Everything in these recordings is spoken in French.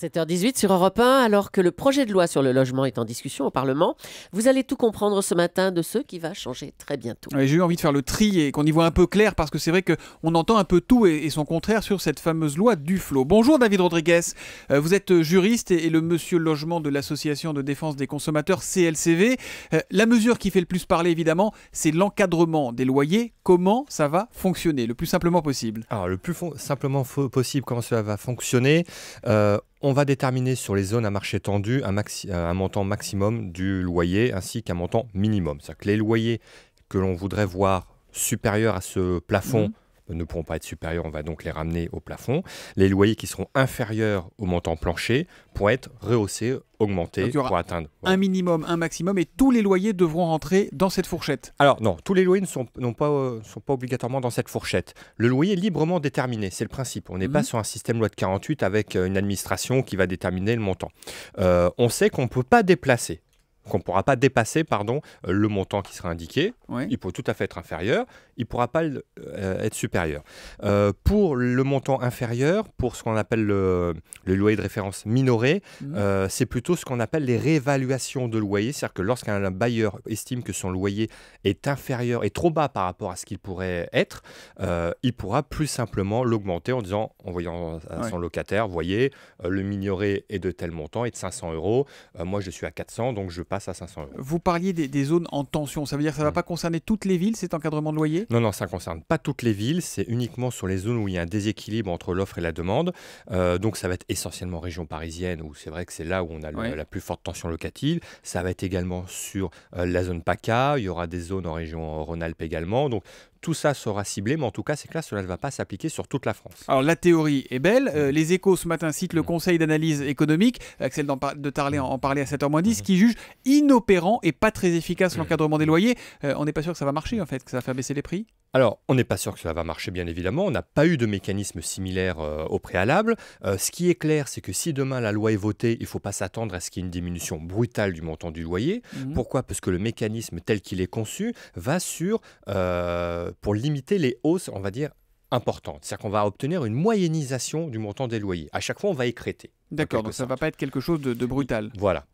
7h18 sur Europe 1, alors que le projet de loi sur le logement est en discussion au Parlement, vous allez tout comprendre ce matin de ce qui va changer très bientôt. J'ai eu envie de faire le tri et qu'on y voit un peu clair parce que c'est vrai qu'on entend un peu tout et, son contraire sur cette fameuse loi du flot. Bonjour David Rodriguez, euh, vous êtes juriste et, le monsieur logement de l'association de défense des consommateurs CLCV. Euh, la mesure qui fait le plus parler évidemment, c'est l'encadrement des loyers. Comment ça va fonctionner le plus simplement possible Alors le plus simplement possible, comment cela va fonctionner euh, on va déterminer sur les zones à marché tendu euh, un, montant maximum du loyer ainsi qu'un montant minimum. C'est-à-dire que les loyers que l'on voudrait voir supérieurs à ce plafond mhm ne pourront pas être supérieurs, on va donc les ramener au plafond. Les loyers qui seront inférieurs au montant plancher pourront être rehaussés, augmentés pour atteindre. Un minimum, un maximum, et tous les loyers devront rentrer dans cette fourchette. Alors non, tous les loyers ne sont, euh, pas, obligatoirement dans cette fourchette. Le loyer est librement déterminé, c'est le principe. On n'est mhm. pas sur un système loi de 48 avec euh, une administration qui va déterminer le montant. Euh, on sait qu'on ne peut pas déplacer qu'on ne pourra pas dépasser pardon, euh, le montant qui sera indiqué. Il peut tout à fait être inférieur, il ne pourra pas euh, être supérieur. Euh, pour le montant inférieur, pour ce qu'on appelle le, loyer de référence minoré, mhm. c'est plutôt ce qu'on appelle les réévaluations de loyer, c'est-à-dire que lorsqu'un bailleur estime que son loyer est inférieur et trop bas par rapport à ce qu'il pourrait être, il pourra plus simplement l'augmenter en disant, en voyant à son locataire, voyez, le minoré est de tel montant, est de 500 euros, moi je suis à 400, donc je passe à 500 euros. Vous parliez des, zones en tension, ça veut dire que ça ne va mm. pas concerner toutes les villes, cet encadrement de loyer Non, non, ça ne concerne pas toutes les villes, c'est uniquement sur les zones où il y a un déséquilibre entre l'offre et la demande. Euh, donc ça va être essentiellement région parisienne, où c'est vrai que c'est là où on a la plus forte tension locative. Ça va être également sur euh, la zone PACA, il y aura des zones en région Rhône-Alpes également. Donc tout ça sera ciblé, mais en tout cas, c'est que cela ne va pas s'appliquer sur toute la France. Alors, la théorie est belle. Euh, mm. les échos, ce matin, citent le mm. Conseil d'analyse économique, Axel de parler mm. en, parlait à 7h10, qui juge inopérant et pas très efficace l'encadrement des loyers. Euh, on n'est pas sûr que ça va marcher, en fait, que ça va faire baisser les prix alors, on n'est pas sûr que cela va marcher, bien évidemment. On n'a pas eu de mécanisme similaire euh, au préalable. Euh, ce qui est clair, c'est que si demain la loi est votée, il ne faut pas s'attendre à ce qu'il y ait une diminution brutale du montant du loyer. Mhm. Pourquoi Parce que le mécanisme tel qu'il est conçu va sur, euh, pour limiter les hausses, on va dire, importantes. C'est-à-dire qu'on va obtenir une moyennisation du montant des loyers. À chaque fois, on va écréter. D'accord, donc ça ne va pas être quelque chose de, brutal. Voilà.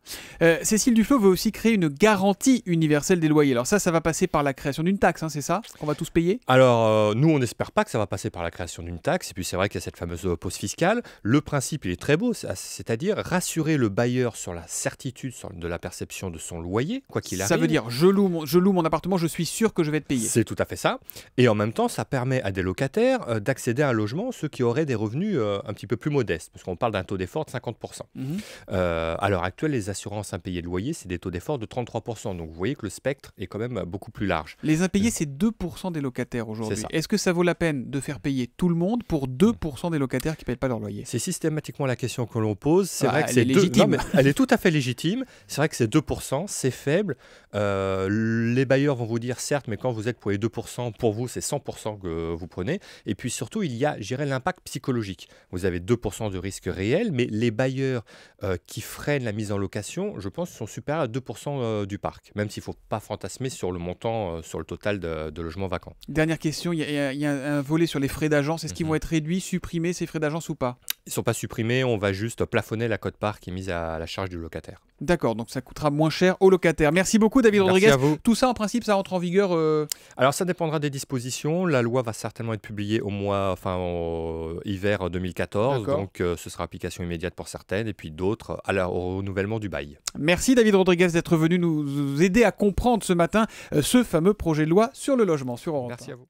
Euh, Cécile Duflo veut aussi créer une garantie universelle des loyers. Alors ça, ça va passer par la création d'une taxe, hein, c'est ça Qu'on va tous payer Alors, euh, nous, on n'espère pas que ça va passer par la création d'une taxe. Et puis, c'est vrai qu'il y a cette fameuse euh, pause fiscale. Le principe, il est très beau, c'est-à-dire rassurer le bailleur sur la certitude de la perception de son loyer, quoi qu'il arrive. Ça veut dire, je loue, mon, appartement, je suis sûr que je vais être payé. C'est tout à fait ça. Et en même temps, ça permet à des locataires d'accéder à un logement, ceux qui auraient des revenus un petit peu plus modestes. Parce qu'on parle d'un taux d'effort 50 mhm. euh, à l'heure actuelle, les assurances impayées de loyer, c'est des taux d'effort de 33%. Donc vous voyez que le spectre est quand même beaucoup plus large. Les impayés, euh, c'est 2% des locataires aujourd'hui. Est-ce que ça vaut la peine de faire payer tout le monde pour 2% mm. des locataires qui ne payent pas leur loyer C'est systématiquement la question que l'on pose. C'est ah, vrai que c'est légitime. elle est tout à fait légitime. C'est vrai que c'est 2%, c'est faible. Euh, les bailleurs vont vous dire certes, mais quand vous êtes pour les 2%, pour vous, c'est 100% que vous prenez. Et puis surtout, il y a, j'irai l'impact psychologique. Vous avez 2% de risque réel, mais les bailleurs euh, qui freinent la mise en location, je pense, sont supérieurs à 2% euh, du parc, même s'il ne faut pas fantasmer sur le montant, euh, sur le total de, logements vacants. Dernière question, il y, a un volet sur les frais d'agence. Est-ce qu'ils vont mhm. être réduits, supprimés, ces frais d'agence ou pas Ils ne sont pas supprimés, on va juste plafonner la cote part qui est mise à la charge du locataire. D'accord, donc ça coûtera moins cher aux locataires. Merci beaucoup David Rodriguez. Tout ça en principe, ça rentre en vigueur euh, Alors ça dépendra des dispositions. La loi va certainement être publiée au mois, enfin hiver 2014, donc euh, ce sera application immédiate pour certaines et puis d'autres au renouvellement du bail. Merci David Rodriguez d'être venu nous aider à comprendre ce matin euh, ce fameux projet de loi sur le logement sur Merci à vous.